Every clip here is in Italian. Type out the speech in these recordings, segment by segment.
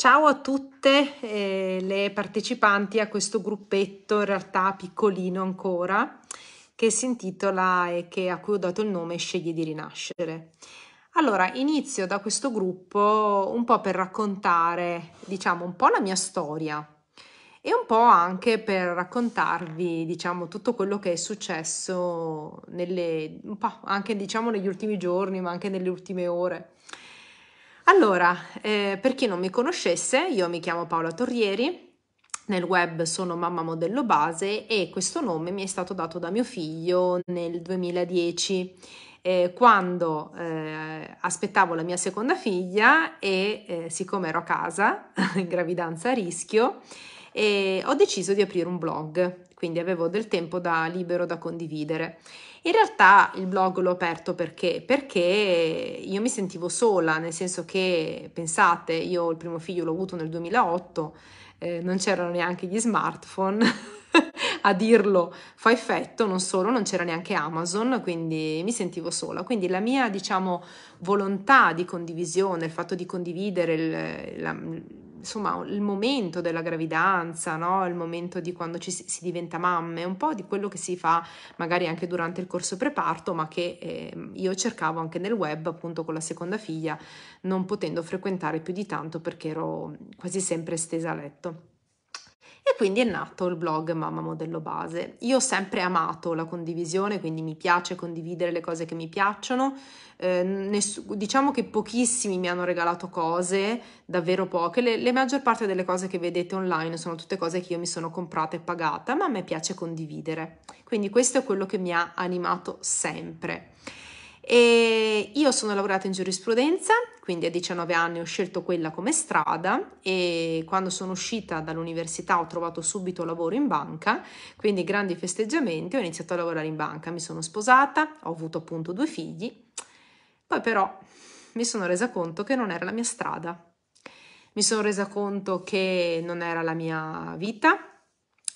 Ciao a tutte eh, le partecipanti a questo gruppetto, in realtà piccolino ancora, che si intitola e che, a cui ho dato il nome Scegli di rinascere. Allora, inizio da questo gruppo un po' per raccontare, diciamo, un po' la mia storia e un po' anche per raccontarvi, diciamo, tutto quello che è successo nelle, anche, diciamo, negli ultimi giorni, ma anche nelle ultime ore allora, eh, per chi non mi conoscesse, io mi chiamo Paola Torrieri, nel web sono mamma modello base e questo nome mi è stato dato da mio figlio nel 2010 eh, quando eh, aspettavo la mia seconda figlia e eh, siccome ero a casa in gravidanza a rischio e ho deciso di aprire un blog, quindi avevo del tempo da libero da condividere. In realtà il blog l'ho aperto perché? Perché io mi sentivo sola, nel senso che pensate, io il primo figlio l'ho avuto nel 2008, eh, non c'erano neanche gli smartphone. a dirlo fa effetto, non solo, non c'era neanche Amazon, quindi mi sentivo sola. Quindi la mia, diciamo, volontà di condivisione, il fatto di condividere il, la, insomma, il momento della gravidanza, no? il momento di quando ci si, si, diventa mamme, un po' di quello che si fa magari anche durante il corso preparto, ma che eh, io cercavo anche nel web, appunto con la seconda figlia, non potendo frequentare più di tanto perché ero quasi sempre stesa a letto. E quindi è nato il blog Mamma Modello Base. Io ho sempre amato la condivisione, quindi mi piace condividere le cose che mi piacciono. Eh, ness- diciamo che pochissimi mi hanno regalato cose, davvero poche. Le-, le maggior parte delle cose che vedete online sono tutte cose che io mi sono comprata e pagata, ma a me piace condividere. Quindi questo è quello che mi ha animato sempre. E io sono laureata in giurisprudenza, quindi a 19 anni ho scelto quella come strada e quando sono uscita dall'università ho trovato subito lavoro in banca, quindi grandi festeggiamenti, ho iniziato a lavorare in banca, mi sono sposata, ho avuto appunto due figli, poi però mi sono resa conto che non era la mia strada, mi sono resa conto che non era la mia vita,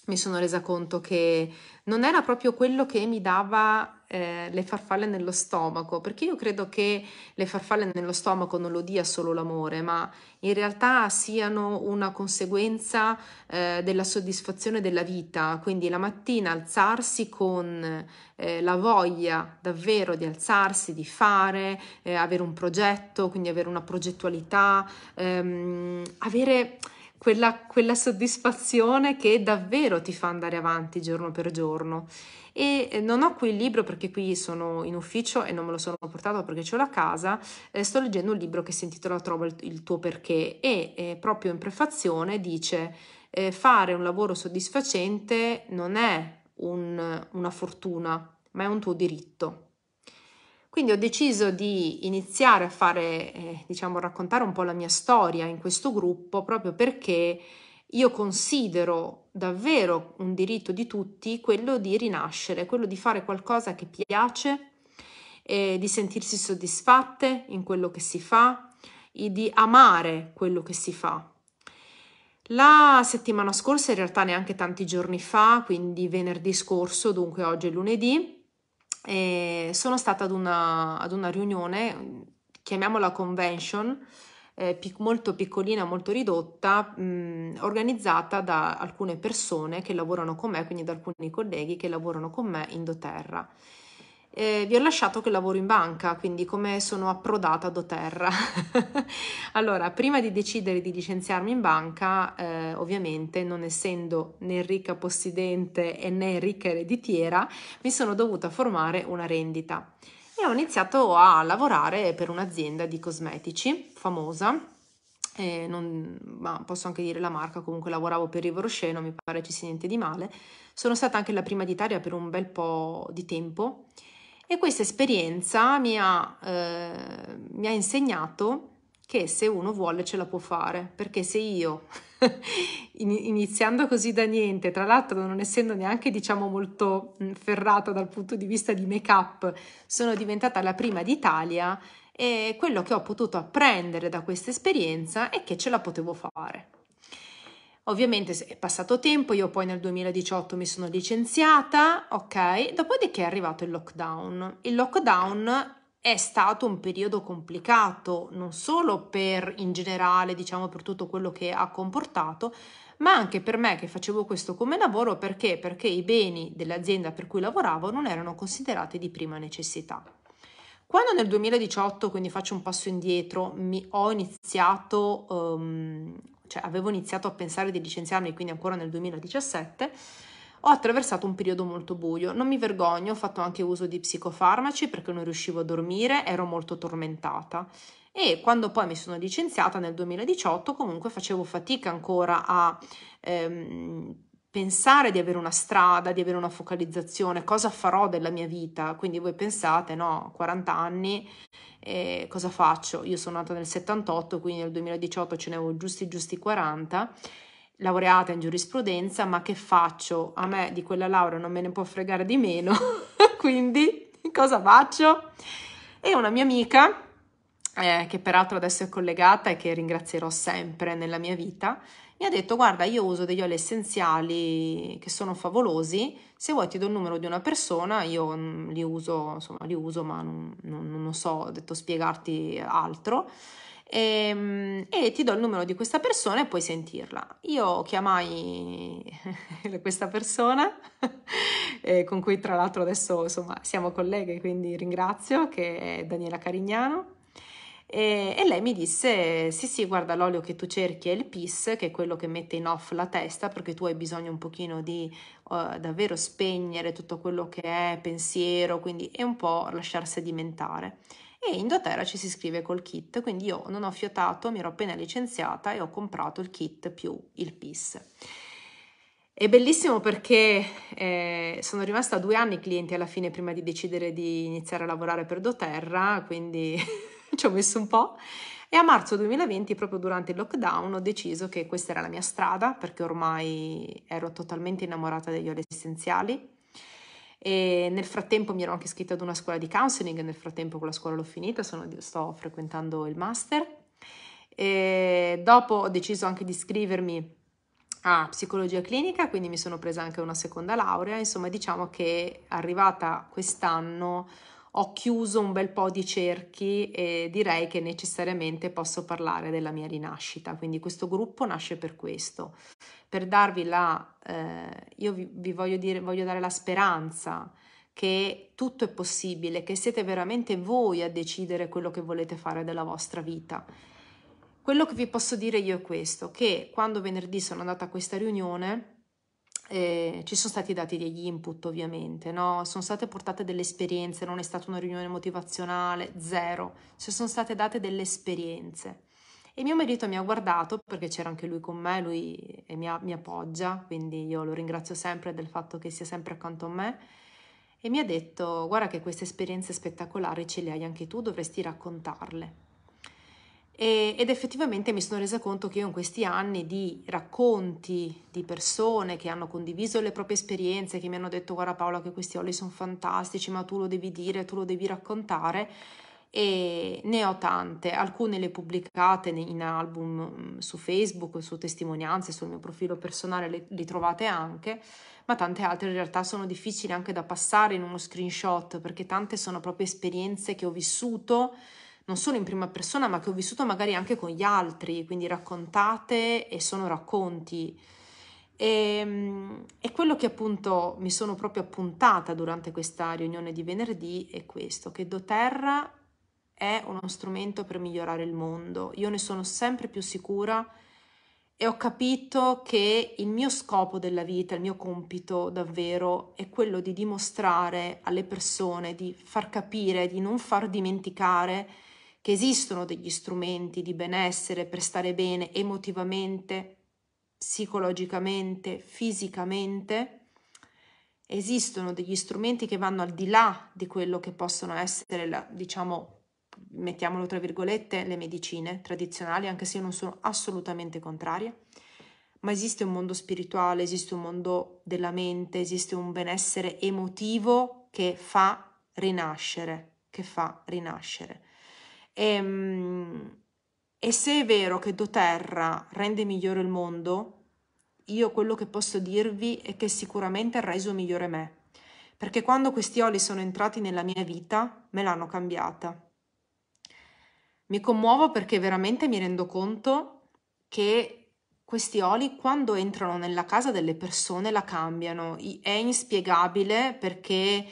mi sono resa conto che non era proprio quello che mi dava eh, le farfalle nello stomaco, perché io credo che le farfalle nello stomaco non lo dia solo l'amore, ma in realtà siano una conseguenza eh, della soddisfazione della vita, quindi la mattina alzarsi con eh, la voglia davvero di alzarsi, di fare, eh, avere un progetto, quindi avere una progettualità, ehm, avere quella, quella soddisfazione che davvero ti fa andare avanti giorno per giorno. E eh, non ho qui il libro perché qui sono in ufficio e non me lo sono portato perché ce l'ho a casa. Eh, sto leggendo un libro che si intitola Trova il, tuo perché e eh, proprio in prefazione dice eh, fare un lavoro soddisfacente non è un, una fortuna, ma è un tuo diritto. Quindi ho deciso di iniziare a fare, eh, diciamo, raccontare un po' la mia storia in questo gruppo proprio perché io considero davvero un diritto di tutti quello di rinascere, quello di fare qualcosa che piace, eh, di sentirsi soddisfatte in quello che si fa e di amare quello che si fa. La settimana scorsa, in realtà neanche tanti giorni fa, quindi venerdì scorso, dunque oggi è lunedì, e eh, sono stata ad una, ad una riunione, chiamiamola convention, eh, pic- molto piccolina, molto ridotta, mh, mm, organizzata da alcune persone che lavorano con me, quindi da alcuni colleghi che lavorano con me in doterra eh, vi ho lasciato che lavoro in banca, quindi come sono approdata do terra. allora, prima di decidere di licenziarmi in banca, eh, ovviamente non essendo né ricca possidente né ricca ereditiera, mi sono dovuta formare una rendita e ho iniziato a lavorare per un'azienda di cosmetici famosa eh, non, ma posso anche dire la marca, comunque lavoravo per Rivo Rocher, non mi pare ci sia niente di male. Sono stata anche la prima d'Italia per un bel po' di tempo e questa esperienza mi ha, eh, mi ha insegnato che se uno vuole ce la può fare, perché se io iniziando così da niente, tra l'altro non essendo neanche diciamo molto ferrata dal punto di vista di make up, sono diventata la prima d'Italia e quello che ho potuto apprendere da questa esperienza è che ce la potevo fare. Ovviamente è passato tempo, io poi nel 2018 mi sono licenziata, ok? Dopodiché è arrivato il lockdown. Il lockdown è stato un periodo complicato, non solo per in generale, diciamo per tutto quello che ha comportato, ma anche per me che facevo questo come lavoro perché? Perché i beni dell'azienda per cui lavoravo non erano considerati di prima necessità. Quando nel 2018, quindi faccio un passo indietro, mi ho iniziato um, cioè avevo iniziato a pensare di licenziarmi, quindi ancora nel 2017, ho attraversato un periodo molto buio. Non mi vergogno, ho fatto anche uso di psicofarmaci perché non riuscivo a dormire, ero molto tormentata. E quando poi mi sono licenziata nel 2018, comunque facevo fatica ancora a ehm, pensare di avere una strada, di avere una focalizzazione, cosa farò della mia vita. Quindi voi pensate, no, 40 anni, eh, cosa faccio? Io sono nata nel 78, quindi nel 2018 ce ne avevo giusti giusti 40, laureata in giurisprudenza, ma che faccio? A me di quella laurea non me ne può fregare di meno, quindi cosa faccio? E una mia amica, eh, che peraltro adesso è collegata e che ringrazierò sempre nella mia vita, ha detto guarda io uso degli oli essenziali che sono favolosi, se vuoi ti do il numero di una persona, io mm, li uso, insomma li uso ma non, non, non so, ho detto spiegarti altro. E, ehm, e, ti do il numero di questa persona e puoi sentirla. Io chiamai questa persona, eh, con cui tra l'altro adesso insomma, siamo colleghe, quindi ringrazio, che è Daniela Carignano. E, e, lei mi disse: Sì, sì, guarda, l'olio che tu cerchi è il PIS, che è quello che mette in off la testa, perché tu hai bisogno un pochino di uh, davvero spegnere tutto quello che è pensiero, quindi è un po' lasciar sedimentare. E in doTERRA ci si scrive col kit, quindi io non ho fiotato, mi ero appena licenziata e ho comprato il kit più il PIS. È bellissimo perché eh, sono rimasta due anni clienti alla fine prima di decidere di iniziare a lavorare per doTERRA, quindi ci ho messo un po'. E a marzo 2020, proprio durante il lockdown, ho deciso che questa era la mia strada perché ormai ero totalmente innamorata degli oli essenziali. E nel frattempo mi ero anche iscritta ad una scuola di counseling, nel frattempo quella scuola l'ho finita, sono, sto frequentando il master. E dopo ho deciso anche di iscrivermi a psicologia clinica, quindi mi sono presa anche una seconda laurea. Insomma, diciamo che arrivata quest'anno ho chiuso un bel po' di cerchi e direi che necessariamente posso parlare della mia rinascita. Quindi questo gruppo nasce per questo, per darvi la, eh, io vi, vi voglio, dire, voglio dare la speranza che tutto è possibile, che siete veramente voi a decidere quello che volete fare della vostra vita. Quello che vi posso dire io è questo, che quando venerdì sono andata a questa riunione, eh, ci sono stati dati degli input ovviamente, no? sono state portate delle esperienze, non è stata una riunione motivazionale, zero, ci sono state date delle esperienze. E mio marito mi ha guardato perché c'era anche lui con me, lui mi, ha, mi appoggia, quindi io lo ringrazio sempre del fatto che sia sempre accanto a me e mi ha detto guarda che queste esperienze spettacolari ce le hai anche tu, dovresti raccontarle. E, ed effettivamente mi sono resa conto che io in questi anni di racconti di persone che hanno condiviso le proprie esperienze, che mi hanno detto guarda Paola che questi oli sono fantastici, ma tu lo devi dire, tu lo devi raccontare, e ne ho tante, alcune le pubblicate in album mm, su Facebook, su testimonianze, sul mio profilo personale le, le, trovate anche, ma tante altre in realtà sono difficili anche da passare in uno screenshot perché tante sono proprio esperienze che ho vissuto non solo in prima persona, ma che ho vissuto magari anche con gli altri, quindi raccontate e sono racconti. E, ehm, e, quello che appunto mi sono proprio appuntata durante questa riunione di venerdì è questo, che doTERRA è uno strumento per migliorare il mondo. Io ne sono sempre più sicura e ho capito che il mio scopo della vita, il mio compito davvero è quello di dimostrare alle persone, di far capire, di non far dimenticare che esistono degli strumenti di benessere per stare bene emotivamente, psicologicamente, fisicamente. Esistono degli strumenti che vanno al di là di quello che possono essere, la, diciamo, mettiamolo tra virgolette, le medicine tradizionali, anche se io non sono assolutamente contraria. Ma esiste un mondo spirituale, esiste un mondo della mente, esiste un benessere emotivo che fa rinascere, che fa rinascere. E, ehm, e se è vero che doTERRA rende migliore il mondo, io quello che posso dirvi è che sicuramente ha reso migliore me, perché quando questi oli sono entrati nella mia vita me l'hanno cambiata. Mi commuovo perché veramente mi rendo conto che questi oli quando entrano nella casa delle persone la cambiano. È inspiegabile perché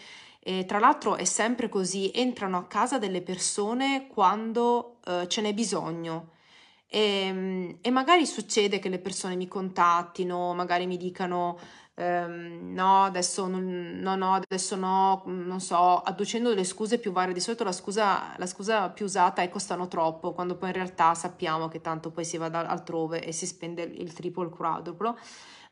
e, tra l'altro è sempre così, entrano a casa delle persone quando eh, ce n'è bisogno. E, ehm, e, magari succede che le persone mi contattino, magari mi dicano ehm, no, adesso non, no, no, adesso no, non so, adducendo delle scuse più varie. Di solito la scusa, la scusa più usata è costano troppo, quando poi in realtà sappiamo che tanto poi si va da altrove e si spende il triplo il quadruplo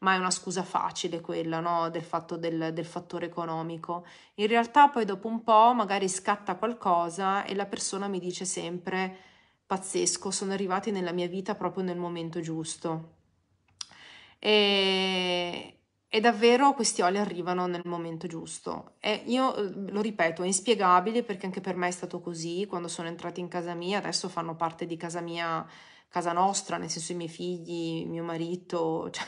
ma è una scusa facile quella, no? Del fatto del, del fattore economico. In realtà poi dopo un po' magari scatta qualcosa e la persona mi dice sempre pazzesco, sono arrivati nella mia vita proprio nel momento giusto. E, e davvero questi oli arrivano nel momento giusto. E io eh, lo ripeto, è inspiegabile perché anche per me è stato così quando sono entrati in casa mia, adesso fanno parte di casa mia casa nostra, nel senso i miei figli, mio marito, cioè,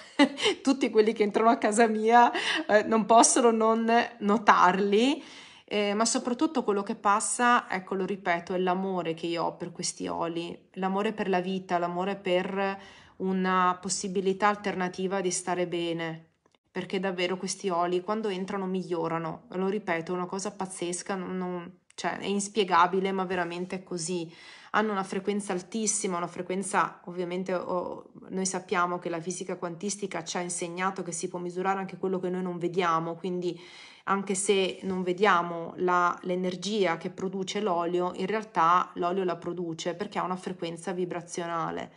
tutti quelli che entrano a casa mia eh, non possono non notarli. Eh, ma soprattutto quello che passa, ecco lo ripeto, è l'amore che io ho per questi oli, l'amore per la vita, l'amore per una possibilità alternativa di stare bene, perché davvero questi oli quando entrano migliorano, lo ripeto, è una cosa pazzesca, non, non, cioè è inspiegabile, ma veramente è così. Hanno una frequenza altissima, una frequenza ovviamente oh, noi sappiamo che la fisica quantistica ci ha insegnato che si può misurare anche quello che noi non vediamo, quindi anche se non vediamo la, l'energia che produce l'olio, in realtà l'olio la produce perché ha una frequenza vibrazionale.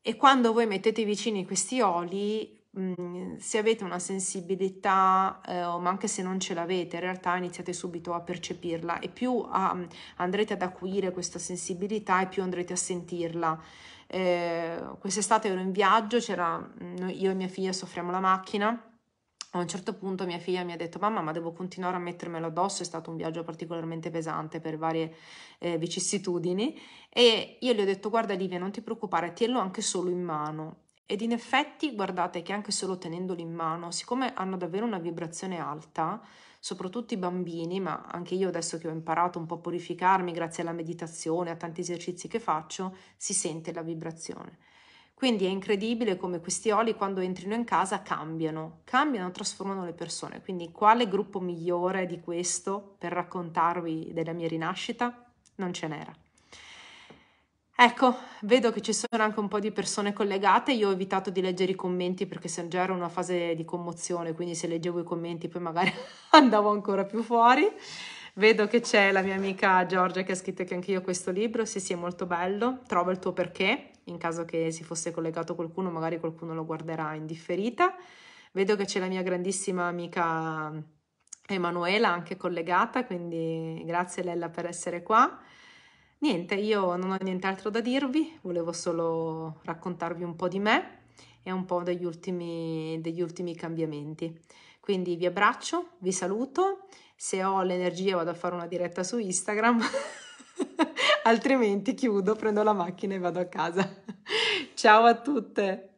E quando voi mettete vicini questi oli, Mhmm, se avete una sensibilità, eh, ma anche se non ce l'avete, in realtà iniziate subito a percepirla e più a, mhmm, andrete ad acuire questa sensibilità e più andrete a sentirla. Eh, quest'estate ero in viaggio, mhmm, io e mia figlia soffriamo la macchina. A un certo punto mia figlia mi ha detto mamma ma devo continuare a mettermelo addosso, è stato un viaggio particolarmente pesante per varie eh, vicissitudini e io gli ho detto guarda Livia non ti preoccupare, tienilo anche solo in mano ed in effetti guardate che anche solo tenendoli in mano, siccome hanno davvero una vibrazione alta, soprattutto i bambini, ma anche io adesso che ho imparato un po' a purificarmi grazie alla meditazione, a tanti esercizi che faccio, si sente la vibrazione. Quindi è incredibile come questi oli quando entrino in casa cambiano, cambiano, trasformano le persone. Quindi quale gruppo migliore di questo per raccontarvi della mia rinascita? Non ce n'era. Ecco, vedo che ci sono anche un po' di persone collegate, io ho evitato di leggere i commenti perché se già era una fase di commozione, quindi se leggevo i commenti poi magari andavo ancora più fuori. Vedo che c'è la mia amica Giorgia che ha scritto che anche io questo libro, sì sì è molto bello, trova il tuo perché, in caso che si fosse collegato qualcuno magari qualcuno lo guarderà in differita. Vedo che c'è la mia grandissima amica Emanuela anche collegata, quindi grazie Lella per essere qua. Niente, io non ho nient'altro da dirvi, volevo solo raccontarvi un po' di me e un po' degli ultimi, degli ultimi cambiamenti. Quindi vi abbraccio, vi saluto, se ho l'energia vado a fare una diretta su Instagram, altrimenti chiudo, prendo la macchina e vado a casa. Ciao a tutte!